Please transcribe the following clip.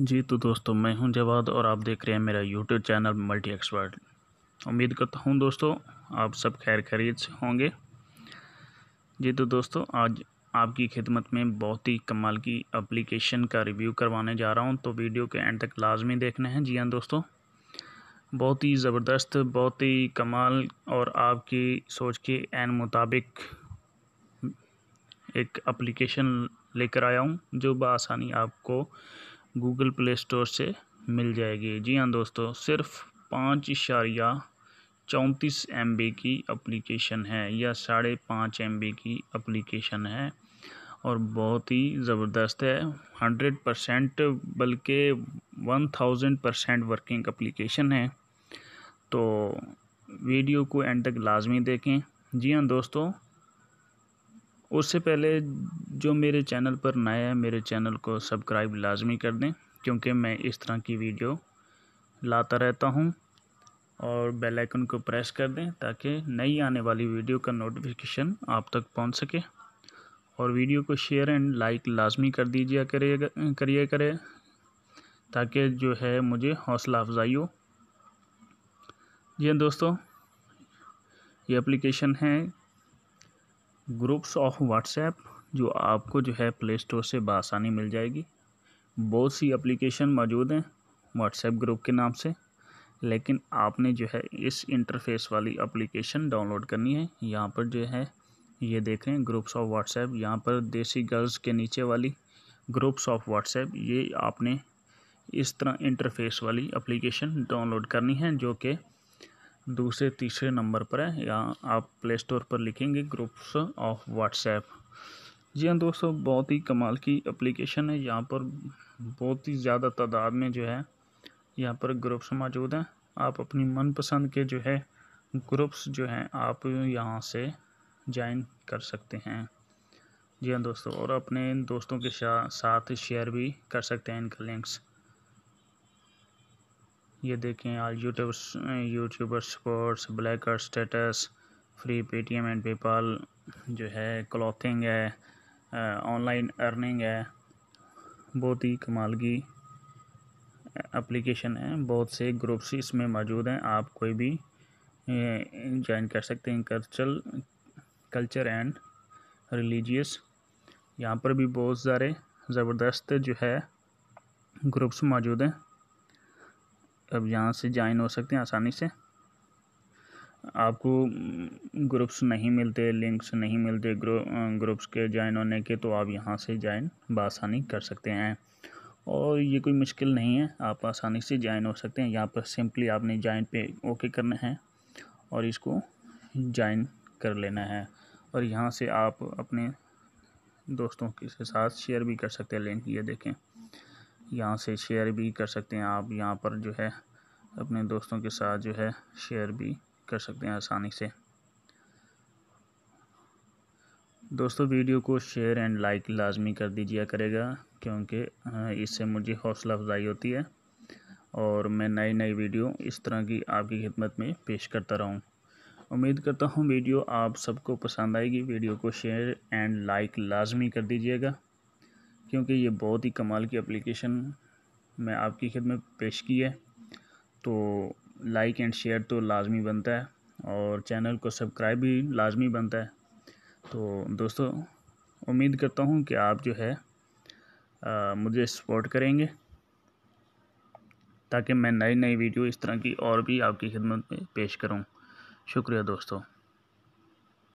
जी तो दोस्तों मैं हूं जवाद और आप देख रहे हैं मेरा यूट्यूब चैनल मल्टी एक्सपर्ट उम्मीद करता हूं दोस्तों आप सब खैर खरीद से होंगे जी तो दोस्तों आज आपकी खिदमत में बहुत ही कमाल की एप्लीकेशन का रिव्यू करवाने जा रहा हूं तो वीडियो के एंड तक लाजमी देखना है जी हाँ दोस्तों बहुत ही ज़बरदस्त बहुत ही कमाल और आपकी सोच के एन मुताबिक एक अप्लीकेशन लेकर आया हूँ जो बसानी आपको गूगल प्ले स्टोर से मिल जाएगी जी हाँ दोस्तों सिर्फ पाँच इशारिया चौंतीस एम की एप्लीकेशन है या साढ़े पाँच एम की एप्लीकेशन है और बहुत ही ज़बरदस्त है हंड्रेड परसेंट बल्कि one thousand percent working application है तो वीडियो को एंड तक लाजमी देखें जी हाँ दोस्तों उससे पहले जो मेरे चैनल पर नया है मेरे चैनल को सब्सक्राइब लाजमी कर दें क्योंकि मैं इस तरह की वीडियो लाता रहता हूँ और बेल आइकन को प्रेस कर दें ताकि नई आने वाली वीडियो का नोटिफिकेशन आप तक पहुँच सके और वीडियो को शेयर एंड लाइक लाजमी कर दीजिए करिएगा करिए करें ताकि जो है मुझे हौसला अफजाई हो जी हाँ दोस्तों ये एप्लीकेशन है ग्रुप्स ऑफ व्हाट्सएप जो आपको जो है प्ले स्टोर से बसानी मिल जाएगी बहुत सी एप्लीकेशन मौजूद हैं व्हाट्सएप ग्रुप के नाम से लेकिन आपने जो है इस इंटरफेस वाली एप्लीकेशन डाउनलोड करनी है यहाँ पर जो है ये देख रहे हैं ग्रुप्स ऑफ व्हाट्सएप यहाँ पर देसी गर्ल्स के नीचे वाली ग्रुप्स ऑफ व्हाट्सएप ये आपने इस तरह इंटरफेस वाली एप्लीकेशन डाउनलोड करनी है जो कि दूसरे तीसरे नंबर पर है या आप प्ले स्टोर पर लिखेंगे ग्रुप्स ऑफ व्हाट्सएप जी हाँ दोस्तों बहुत ही कमाल की एप्लीकेशन है यहाँ पर बहुत ही ज़्यादा तादाद में जो है यहाँ पर ग्रुप्स मौजूद हैं आप अपनी मनपसंद के जो है ग्रुप्स जो हैं आप यहाँ से ज्वाइन कर सकते हैं जी हाँ दोस्तों और अपने दोस्तों के साथ शेयर भी कर सकते हैं इनका लिंक्स ये देखें आज यूट्यूबर्स यूट्यूबर स्पोर्ट्स ब्लैकर status free Paytm and PayPal जो है क्लॉथिंग है ऑनलाइन अर्निंग है बहुत ही कमाल की एप्लीकेशन है बहुत से ग्रुप्स इसमें मौजूद हैं आप कोई भी ज्वाइन कर सकते हैं कल्चरल कल्चर एंड रिलीजियस यहाँ पर भी बहुत सारे ज़बरदस्त जो है ग्रुप्स मौजूद हैं अब यहाँ से ज्वाइन हो सकते हैं आसानी से आपको ग्रुप्स नहीं मिलते लिंक्स नहीं मिलते ग्रु, ग्रुप्स के ज्वाइन होने के तो आप यहाँ से ज्वाइन बसानी कर सकते हैं और ये कोई मुश्किल नहीं है आप आसानी से ज्वाइन हो सकते हैं यहाँ पर सिंपली आपने ज्वाइन पे ओके करना है और इसको ज्वाइन कर लेना है और यहाँ से आप अपने दोस्तों के साथ शेयर भी कर सकते हैं लिंक ये देखें यहाँ से शेयर भी कर सकते हैं आप यहाँ पर जो है अपने दोस्तों के साथ जो है शेयर भी कर सकते हैं आसानी से दोस्तों वीडियो को शेयर एंड लाइक लाजमी कर दीजिए करेगा क्योंकि हाँ, इससे मुझे हौसला अफजाई होती है और मैं नई नई वीडियो इस तरह की आपकी खिदमत में पेश करता रहूं उम्मीद करता हूं वीडियो आप सबको पसंद आएगी वीडियो को शेयर एंड लाइक लाजमी कर दीजिएगा क्योंकि ये बहुत ही कमाल की एप्लीकेशन मैं आपकी खिदमत पेश की है तो लाइक एंड शेयर तो लाजमी बनता है और चैनल को सब्सक्राइब भी लाजमी बनता है तो दोस्तों उम्मीद करता हूँ कि आप जो है आ, मुझे सपोर्ट करेंगे ताकि मैं नई नई वीडियो इस तरह की और भी आपकी खिदमत में पेश करूँ शुक्रिया दोस्तों